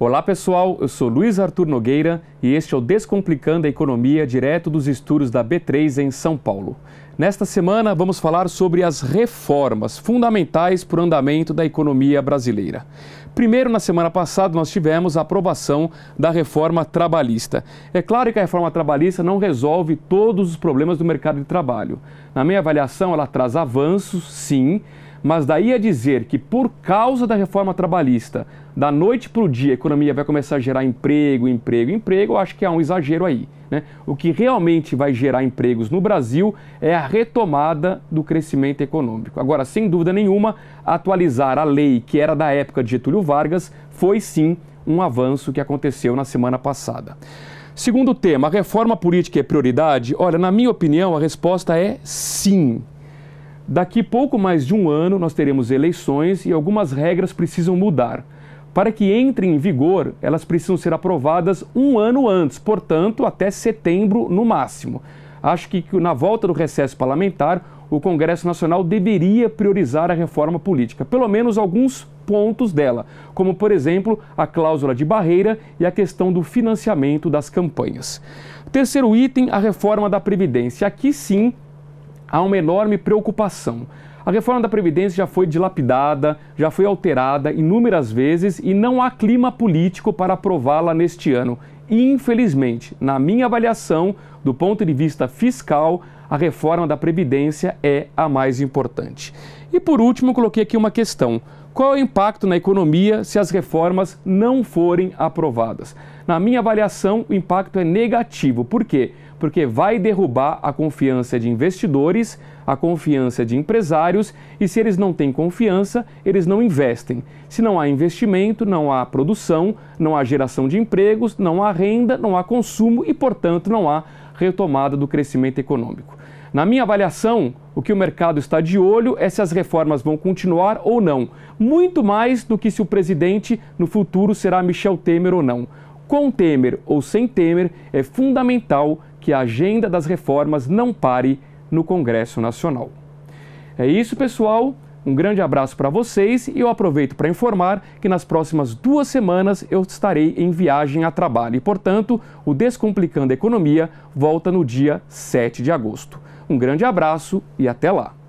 Olá pessoal, eu sou Luiz Arthur Nogueira e este é o Descomplicando a Economia, direto dos estúdios da B3 em São Paulo. Nesta semana vamos falar sobre as reformas fundamentais para o andamento da economia brasileira. Primeiro, na semana passada, nós tivemos a aprovação da reforma trabalhista. É claro que a reforma trabalhista não resolve todos os problemas do mercado de trabalho. Na minha avaliação, ela traz avanços, sim, mas daí a dizer que por causa da reforma trabalhista, da noite para o dia a economia vai começar a gerar emprego, emprego, emprego, eu acho que há é um exagero aí. Né? O que realmente vai gerar empregos no Brasil é a retomada do crescimento econômico. Agora, sem dúvida nenhuma, atualizar a lei que era da época de Getúlio Vargas foi sim um avanço que aconteceu na semana passada. Segundo tema, a reforma política é prioridade? Olha, na minha opinião, a resposta é sim. Daqui pouco mais de um ano nós teremos eleições e algumas regras precisam mudar. Para que entrem em vigor, elas precisam ser aprovadas um ano antes, portanto, até setembro no máximo. Acho que na volta do recesso parlamentar, o Congresso Nacional deveria priorizar a reforma política, pelo menos alguns pontos dela, como, por exemplo, a cláusula de barreira e a questão do financiamento das campanhas. Terceiro item, a reforma da Previdência. Aqui sim há uma enorme preocupação. A reforma da Previdência já foi dilapidada, já foi alterada inúmeras vezes e não há clima político para aprová-la neste ano. Infelizmente, na minha avaliação, do ponto de vista fiscal, a reforma da Previdência é a mais importante. E por último, coloquei aqui uma questão. Qual é o impacto na economia se as reformas não forem aprovadas? Na minha avaliação, o impacto é negativo. Por quê? porque vai derrubar a confiança de investidores, a confiança de empresários, e se eles não têm confiança, eles não investem. Se não há investimento, não há produção, não há geração de empregos, não há renda, não há consumo e, portanto, não há retomada do crescimento econômico. Na minha avaliação, o que o mercado está de olho é se as reformas vão continuar ou não, muito mais do que se o presidente no futuro será Michel Temer ou não. Com Temer ou sem Temer, é fundamental que a agenda das reformas não pare no Congresso Nacional. É isso, pessoal. Um grande abraço para vocês e eu aproveito para informar que nas próximas duas semanas eu estarei em viagem a trabalho e, portanto, o Descomplicando a Economia volta no dia 7 de agosto. Um grande abraço e até lá!